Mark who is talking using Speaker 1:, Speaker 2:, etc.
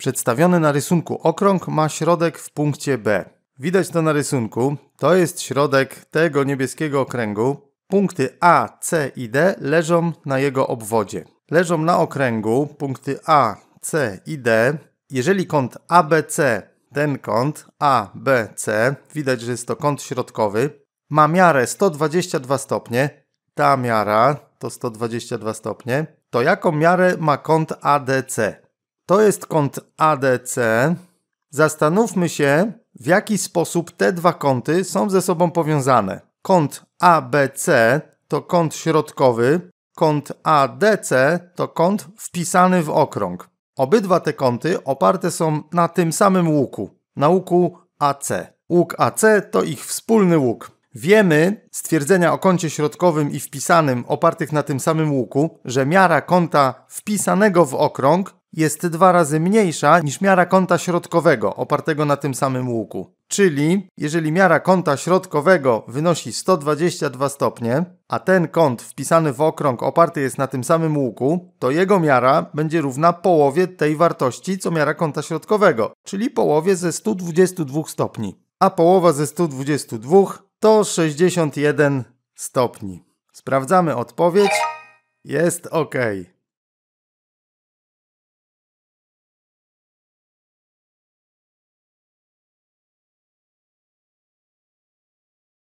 Speaker 1: Przedstawiony na rysunku okrąg ma środek w punkcie B. Widać to na rysunku. To jest środek tego niebieskiego okręgu. Punkty A, C i D leżą na jego obwodzie. Leżą na okręgu punkty A, C i D. Jeżeli kąt ABC, ten kąt ABC, widać, że jest to kąt środkowy, ma miarę 122 stopnie, ta miara to 122 stopnie, to jaką miarę ma kąt ADC? To jest kąt ADC. Zastanówmy się, w jaki sposób te dwa kąty są ze sobą powiązane. Kąt ABC to kąt środkowy, kąt ADC to kąt wpisany w okrąg. Obydwa te kąty oparte są na tym samym łuku, na łuku AC. Łuk AC to ich wspólny łuk. Wiemy z twierdzenia o kącie środkowym i wpisanym opartych na tym samym łuku, że miara kąta wpisanego w okrąg jest dwa razy mniejsza niż miara kąta środkowego opartego na tym samym łuku. Czyli jeżeli miara kąta środkowego wynosi 122 stopnie, a ten kąt wpisany w okrąg oparty jest na tym samym łuku, to jego miara będzie równa połowie tej wartości co miara kąta środkowego, czyli połowie ze 122 stopni. A połowa ze 122 to 61 stopni. Sprawdzamy odpowiedź. Jest ok.